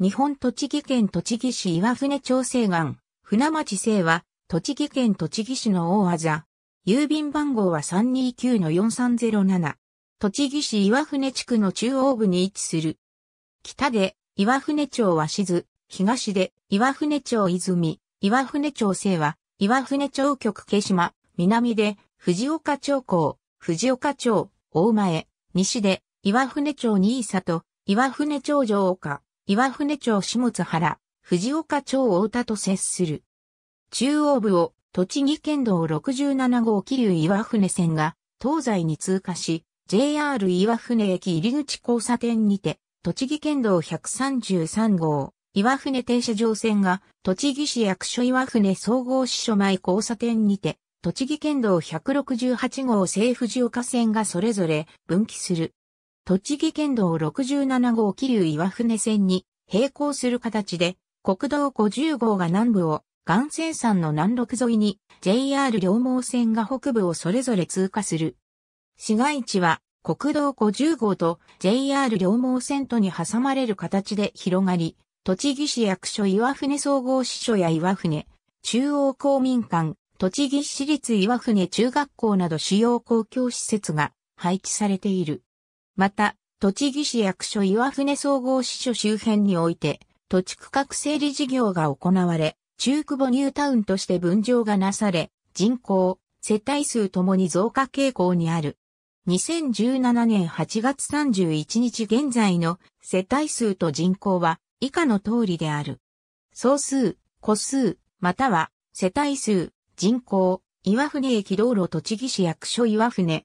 日本栃木県栃木市岩船町西岸、船町西は、栃木県栃木市の大技。郵便番号は329-4307。栃木市岩船地区の中央部に位置する。北で岩船町は静、東で岩船町泉、岩船町西は、岩船町局毛島、南で藤岡町港、藤岡町、大前、西で岩船町新里、岩船町城岡。岩船町下津原、藤岡町大田と接する。中央部を栃木県道67号気流岩船線が東西に通過し、JR 岩船駅入口交差点にて、栃木県道133号、岩船停車場線が、栃木市役所岩船総合支所前交差点にて、栃木県道168号西藤岡線がそれぞれ分岐する。栃木県道67号桐生岩船線に並行する形で、国道50号が南部を、岩泉山の南麓沿いに JR 両毛線が北部をそれぞれ通過する。市街地は国道50号と JR 両毛線とに挟まれる形で広がり、栃木市役所岩船総合支所や岩船、中央公民館、栃木市立岩船中学校など主要公共施設が配置されている。また、栃木市役所岩船総合支所周辺において、土地区画整理事業が行われ、中久保ニュータウンとして分譲がなされ、人口、世帯数ともに増加傾向にある。2017年8月31日現在の世帯数と人口は以下の通りである。総数、個数、または世帯数、人口、岩船駅道路栃木市役所岩船、